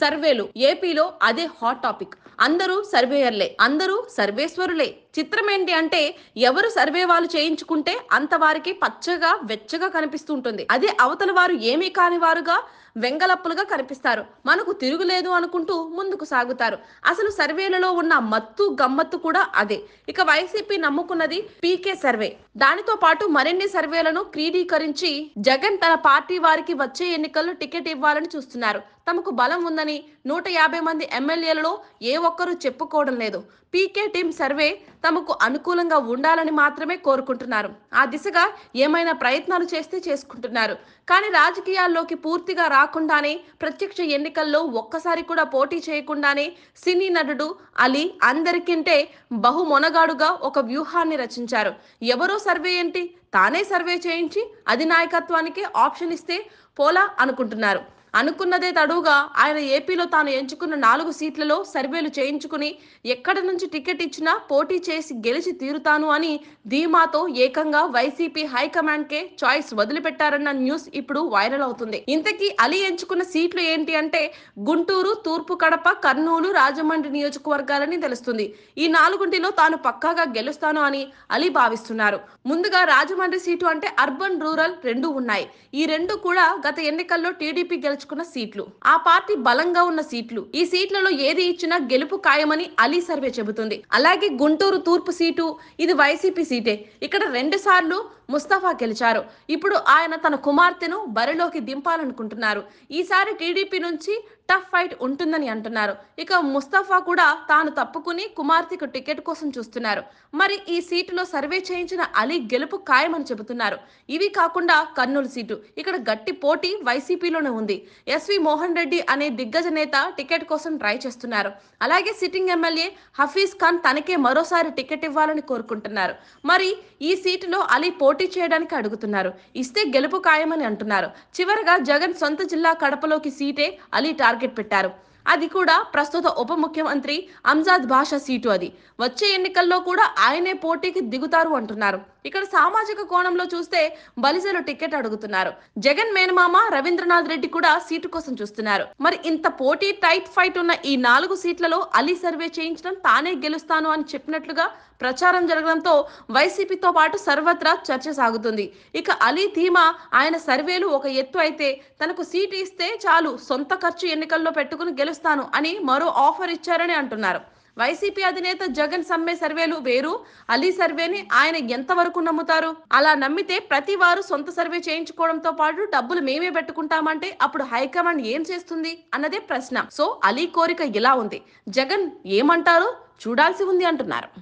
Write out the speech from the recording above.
సర్వేలు ఏపీలో అదే హాట్ టాపిక్ అందరూ సర్వేయర్లే అందరూ సర్వేశ్వరులే చిత్రం ఏంటి అంటే ఎవరు సర్వే వాళ్ళు చేయించుకుంటే అంత వారికి పచ్చగా వెచ్చగా కనిపిస్తుంటుంది అదే అవతల వారు ఏమీ కాని వారుగా వెంగలప్పులుగా కనిపిస్తారు మనకు తిరుగులేదు అనుకుంటూ ముందుకు సాగుతారు అసలు సర్వేలలో ఉన్న మత్తు గమ్మత్తు కూడా అదే ఇక వైసీపీ నమ్ముకున్నది పీకే సర్వే దానితో పాటు మరిన్ని సర్వేలను క్రీడీకరించి జగన్ తన పార్టీ వారికి వచ్చే ఎన్నికల్లో టికెట్ ఇవ్వాలని చూస్తున్నారు తమకు బలం ఉందని నూట యాభై మంది ఎమ్మెల్యేలలో ఏ ఒక్కరూ చెప్పుకోవడం లేదు పీకే టీం సర్వే తమకు అనుకూలంగా ఉండాలని మాత్రమే కోరుకుంటున్నారు ఆ దిశగా ఏమైనా ప్రయత్నాలు చేస్తే చేసుకుంటున్నారు కానీ రాజకీయాల్లోకి పూర్తిగా రాకుండానే ప్రత్యక్ష ఎన్నికల్లో ఒక్కసారి కూడా పోటీ చేయకుండానే సినీ నటుడు అలీ అందరికంటే బహుమొనగాడుగా ఒక వ్యూహాన్ని రచించారు ఎవరో సర్వే ఏంటి తానే సర్వే చేయించి అధినాయకత్వానికి ఆప్షన్ ఇస్తే పోలా అనుకుంటున్నారు అనుకున్నదే తడువుగా ఆయన ఏపీలో తాను ఎంచుకున్న నాలుగు సీట్లలో సర్వేలు చేయించుకుని ఎక్కడి నుంచి టికెట్ ఇచ్చినా పోటీ చేసి గెలిచి తీరుతాను అని ధీమాతో ఏకంగా వైసీపీ హైకమాండ్ కే చాయిస్ వదిలిపెట్టారన్న న్యూస్ ఇప్పుడు వైరల్ అవుతుంది ఇంతకీ అలీ ఎంచుకున్న సీట్లు ఏంటి అంటే గుంటూరు తూర్పు కడప కర్నూలు రాజమండ్రి నియోజకవర్గాలని తెలుస్తుంది ఈ నాలుగుంటిలో తాను పక్కాగా గెలుస్తాను అని అలీ భావిస్తున్నారు ముందుగా రాజమండ్రి సీటు అంటే అర్బన్ రూరల్ రెండు ఉన్నాయి ఈ రెండు కూడా గత ఎన్నికల్లో టీడీపీ గెలిచి తెచ్చుకున్న సీట్లు ఆ పార్టీ బలంగా ఉన్న సీట్లు ఈ సీట్లలో ఏది ఇచ్చినా గెలుపు ఖాయమని అలీ సర్వే చెబుతుంది అలాగే గుంటూరు తూర్పు సీటు ఇది వైసీపీ సీటే ఇక్కడ రెండు సార్లు ముస్తఫా గెలిచారు ఇప్పుడు ఆయన తన కుమార్తెను బరిలోకి దింపాలనుకుంటున్నారు ఈసారి టీడీపీ నుంచి టఫ్ ఫైట్ ఉంటుందని అంటున్నారు ఇక ముస్తఫా కూడా తాను తప్పుకుని కుమార్తెకు టికెట్ కోసం చూస్తున్నారు మరి ఈ సీటులో సర్వే చేయించిన అలీ గెలుపు ఖాయమని చెబుతున్నారు ఇవి కాకుండా కర్నూలు సీటు ఇక్కడ గట్టి పోటీ వైసీపీలోనే ఉంది ఎస్వి మోహన్ రెడ్డి అనే దిగ్గజ నేత టికెట్ కోసం ట్రై చేస్తున్నారు అలాగే సిట్టింగ్ ఎమ్మెల్యే హఫీజ్ ఖాన్ తనకే మరోసారి టికెట్ ఇవ్వాలని కోరుకుంటున్నారు మరి ఈ సీటులో అలీ పోటీ చేయడానికి అడుగుతున్నారు ఇస్తే గెలుపు ఖాయమని అంటున్నారు చివరగా జగన్ సొంత జిల్లా కడపలోకి సీటే అలీ టార్గెట్ టార్గెట్ పెట్టారు అది కూడా ప్రస్తుత ఉప ముఖ్యమంత్రి అంజాద్ భాష సీటు అది వచ్చే ఎన్నికల్లో కూడా ఆయనే పోటీకి దిగుతారు అంటున్నారు ఇక్కడ సామాజిక కోణంలో చూస్తే బలిజలు టికెట్ అడుగుతున్నారు జగన్ మేనమామ రవీంద్రనాథ్ రెడ్డి కూడా సీటు కోసం చూస్తున్నారు మరి ఇంత పోటీ టైట్ ఫైట్ ఉన్న ఈ నాలుగు సీట్లలో అలీ సర్వే చేయించడం తానే గెలుస్తాను అని చెప్పినట్లుగా ప్రచారం జరగడంతో వైసీపీతో పాటు సర్వత్రా చర్చ సాగుతుంది ఇక అలీ ధీమా ఆయన సర్వేలు ఒక ఎత్తు అయితే తనకు సీటు ఇస్తే చాలు సొంత ఖర్చు ఎన్నికల్లో పెట్టుకుని గెలుస్తాను అని మరో ఆఫర్ ఇచ్చారని అంటున్నారు వైసీపీ అధినేత జగన్ సమ్మె సర్వేలు వేరు అలీ సర్వేని ఆయన ఎంతవరకు నమ్ముతారు అలా నమ్మితే ప్రతి వారు సొంత సర్వే చేయించుకోవడంతో పాటు డబ్బులు మేమే పెట్టుకుంటామంటే అప్పుడు హైకమాండ్ ఏం చేస్తుంది అన్నదే ప్రశ్న సో అలీ కోరిక ఇలా ఉంది జగన్ ఏమంటారు చూడాల్సి ఉంది అంటున్నారు